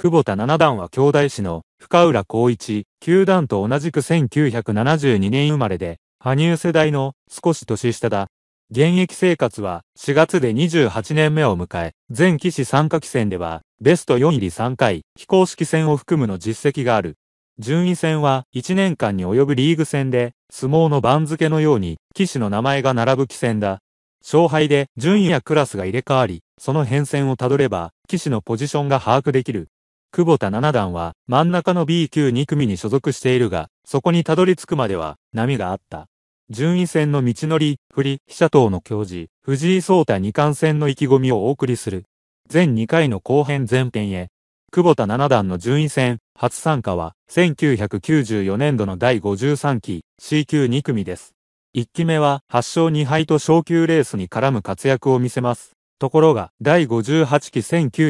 久保田七段は兄弟子の深浦光一、九段と同じく1972年生まれで、羽生世代の少し年下だ。現役生活は4月で28年目を迎え、全騎士参加棋戦では、ベスト4入り3回、非公式戦を含むの実績がある。順位戦は1年間に及ぶリーグ戦で、相撲の番付のように、騎士の名前が並ぶ棋戦だ。勝敗で順位やクラスが入れ替わり、その変遷をたどれば、騎士のポジションが把握できる。久保田七段は真ん中の B 級2組に所属しているが、そこにたどり着くまでは波があった。順位戦の道のり、振り、飛車等の教示、藤井聡太二冠戦の意気込みをお送りする。全2回の後編前編へ。久保田七段の順位戦、初参加は、1994年度の第53期、C 級2組です。1期目は、8勝2敗と昇級レースに絡む活躍を見せます。ところが、第58期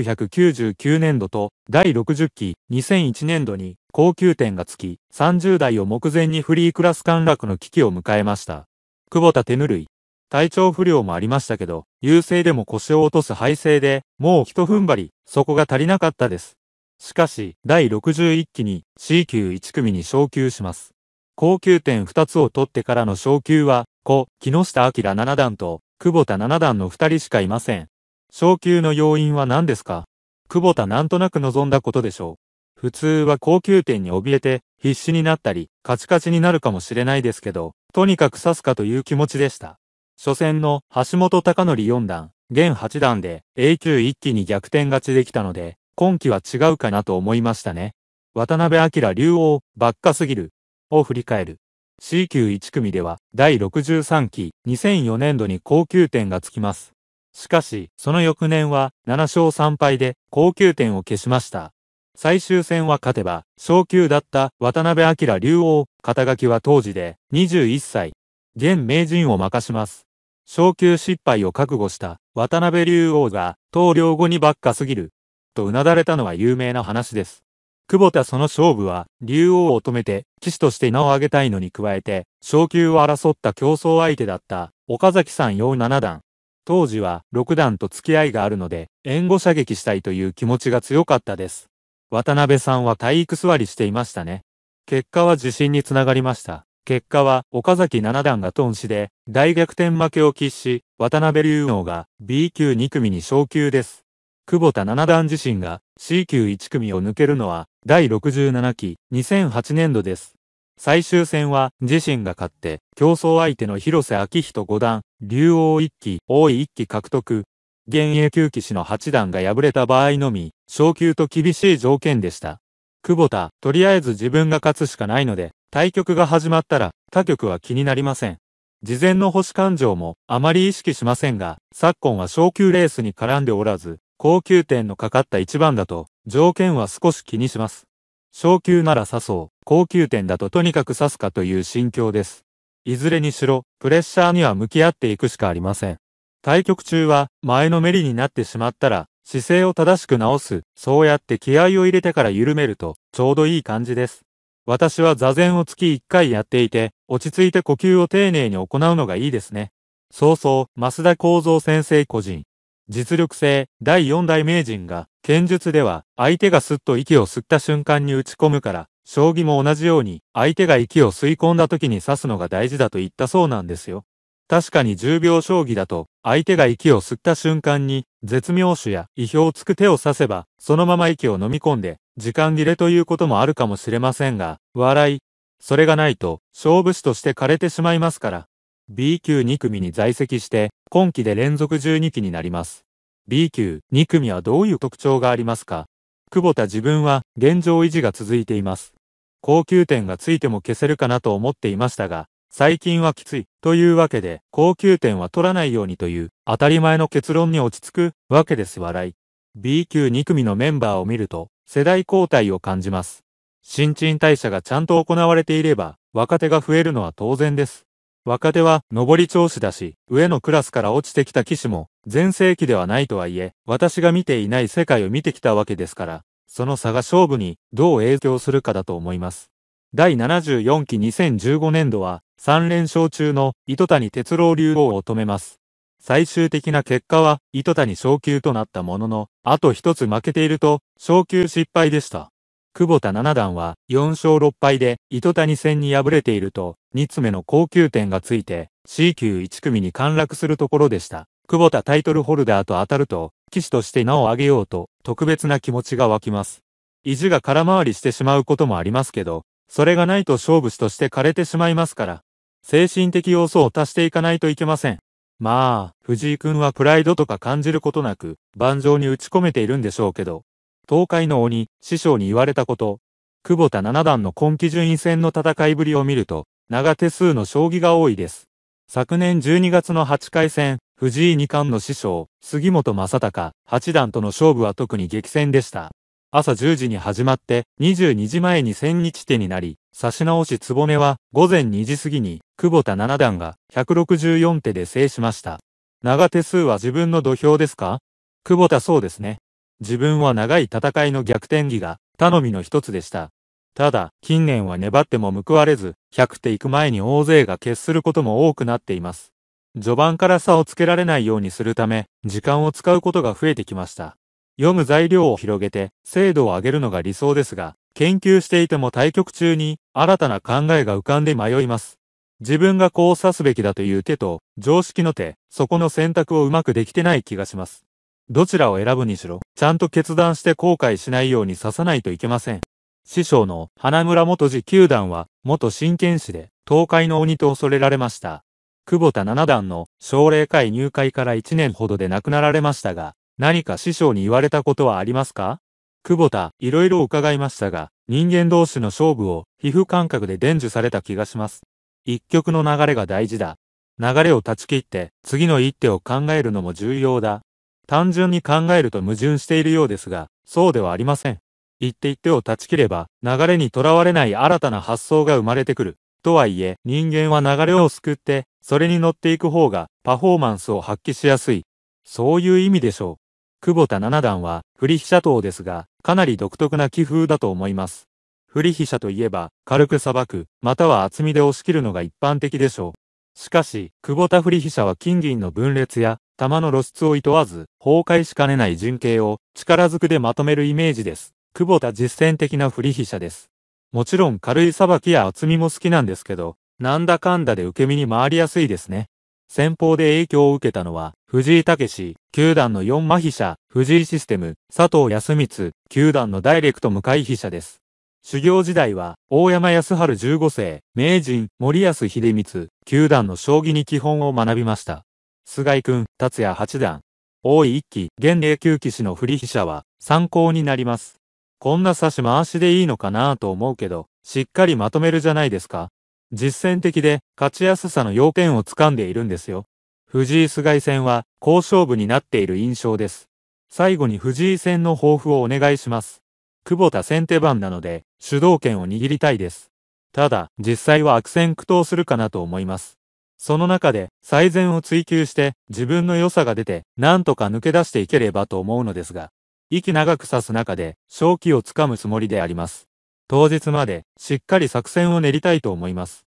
1999年度と、第60期2001年度に、高級店がつき、30代を目前にフリークラス陥落の危機を迎えました。久保田手ぬるい。体調不良もありましたけど、優勢でも腰を落とす敗勢で、もう一踏ん張り、そこが足りなかったです。しかし、第61期に C 級1組に昇級します。高級点2つを取ってからの昇級は、故、木下明七段と久保田七段の二人しかいません。昇級の要因は何ですか久保田なんとなく望んだことでしょう。普通は高級店に怯えて、必死になったり、カチカチになるかもしれないですけど、とにかく刺すかという気持ちでした。初戦の橋本隆則4段、現8段で A 級一気に逆転勝ちできたので、今季は違うかなと思いましたね。渡辺明竜王、ばっかすぎる。を振り返る。C 級1組では第63期2004年度に高級点がつきます。しかし、その翌年は7勝3敗で高級点を消しました。最終戦は勝てば、昇級だった渡辺明竜王、肩書きは当時で21歳、現名人を任します。昇級失敗を覚悟した渡辺竜王が、投了後にばっかすぎる、とうなだれたのは有名な話です。久保田その勝負は、竜王を止めて、騎士として名を上げたいのに加えて、昇級を争った競争相手だった、岡崎さん用七段。当時は、六段と付き合いがあるので、援護射撃したいという気持ちが強かったです。渡辺さんは体育座りしていましたね。結果は自信につながりました。結果は、岡崎七段が頓死で、大逆転負けを喫し、渡辺竜王が B 級2組に昇級です。久保田七段自身が C 級1組を抜けるのは第67期2008年度です。最終戦は自身が勝って競争相手の広瀬明人五段、竜王1期、王位1期獲得。現役級騎士の8段が敗れた場合のみ、昇級と厳しい条件でした。久保田、とりあえず自分が勝つしかないので、対局が始まったら他局は気になりません。事前の星感情もあまり意識しませんが、昨今は昇級レースに絡んでおらず、高級店のかかった一番だと、条件は少し気にします。昇級なら刺そう、高級店だととにかく刺すかという心境です。いずれにしろ、プレッシャーには向き合っていくしかありません。対局中は、前のめりになってしまったら、姿勢を正しく直す、そうやって気合を入れてから緩めると、ちょうどいい感じです。私は座禅を月1回やっていて、落ち着いて呼吸を丁寧に行うのがいいですね。そうそう、増田幸三先生個人。実力性第4代名人が、剣術では相手がスッと息を吸った瞬間に打ち込むから、将棋も同じように相手が息を吸い込んだ時に刺すのが大事だと言ったそうなんですよ。確かに10秒将棋だと、相手が息を吸った瞬間に、絶妙手や意表をつく手を刺せば、そのまま息を飲み込んで、時間切れということもあるかもしれませんが、笑い。それがないと、勝負師として枯れてしまいますから。B 級2組に在籍して、今期で連続12期になります。B 級、2組はどういう特徴がありますか久保田自分は現状維持が続いています。高級点がついても消せるかなと思っていましたが、最近はきついというわけで、高級点は取らないようにという当たり前の結論に落ち着くわけです笑い。B 級2組のメンバーを見ると、世代交代を感じます。新陳代謝がちゃんと行われていれば、若手が増えるのは当然です。若手は上り調子だし、上のクラスから落ちてきた騎士も、全盛期ではないとはいえ、私が見ていない世界を見てきたわけですから、その差が勝負にどう影響するかだと思います。第74期2015年度は、3連勝中の糸谷哲郎竜王を止めます。最終的な結果は、糸谷昇級となったものの、あと一つ負けていると、昇級失敗でした。久保田七段は4勝6敗で糸谷戦に敗れていると、2つ目の高級点がついて C 級1組に陥落するところでした。久保田タイトルホルダーと当たると、騎士として名を上げようと特別な気持ちが湧きます。意地が空回りしてしまうこともありますけど、それがないと勝負師として枯れてしまいますから、精神的要素を足していかないといけません。まあ、藤井くんはプライドとか感じることなく、盤上に打ち込めているんでしょうけど、東海の鬼、師匠に言われたこと、久保田七段の今季順位戦の戦いぶりを見ると、長手数の将棋が多いです。昨年12月の8回戦、藤井二冠の師匠、杉本正隆、八段との勝負は特に激戦でした。朝10時に始まって、22時前に千日手になり、差し直しつぼめは、午前2時過ぎに、久保田七段が、164手で制しました。長手数は自分の土俵ですか久保田そうですね。自分は長い戦いの逆転技が頼みの一つでした。ただ、近年は粘っても報われず、100手行く前に大勢が決することも多くなっています。序盤から差をつけられないようにするため、時間を使うことが増えてきました。読む材料を広げて、精度を上げるのが理想ですが、研究していても対局中に、新たな考えが浮かんで迷います。自分がこう指すべきだという手と、常識の手、そこの選択をうまくできてない気がします。どちらを選ぶにしろ、ちゃんと決断して後悔しないように刺さないといけません。師匠の花村元次九段は、元真剣士で、東海の鬼と恐れられました。久保田七段の奨励会入会から1年ほどで亡くなられましたが、何か師匠に言われたことはありますか久保田、いろいろ伺いましたが、人間同士の勝負を皮膚感覚で伝授された気がします。一曲の流れが大事だ。流れを断ち切って、次の一手を考えるのも重要だ。単純に考えると矛盾しているようですが、そうではありません。言って一手を断ち切れば、流れにとらわれない新たな発想が生まれてくる。とはいえ、人間は流れを救って、それに乗っていく方が、パフォーマンスを発揮しやすい。そういう意味でしょう。久保田七段は、振り飛車党ですが、かなり独特な気風だと思います。振り飛車といえば、軽く裁く、または厚みで押し切るのが一般的でしょう。しかし、久保田振り飛車は金銀の分裂や、弾の露出を意図わず、崩壊しかねない陣形を力ずくでまとめるイメージです。久保田実践的な振り飛車です。もちろん軽い裁きや厚みも好きなんですけど、なんだかんだで受け身に回りやすいですね。先方で影響を受けたのは、藤井武球団の4麻飛車、藤井システム、佐藤康光、球団のダイレクト向かい飛車です。修行時代は、大山康春15世、名人、森康秀光、球団の将棋に基本を学びました。菅井くん、達也八段。大井一期、現令久騎士の振り飛車は参考になります。こんな差し回しでいいのかなぁと思うけど、しっかりまとめるじゃないですか。実践的で、勝ちやすさの要件を掴んでいるんですよ。藤井菅井戦は、好勝負になっている印象です。最後に藤井戦の抱負をお願いします。久保田先手番なので、主導権を握りたいです。ただ、実際は悪戦苦闘するかなと思います。その中で最善を追求して自分の良さが出てなんとか抜け出していければと思うのですが、息長く刺す中で正気をつかむつもりであります。当日までしっかり作戦を練りたいと思います。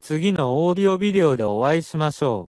次のオーディオビデオでお会いしましょう。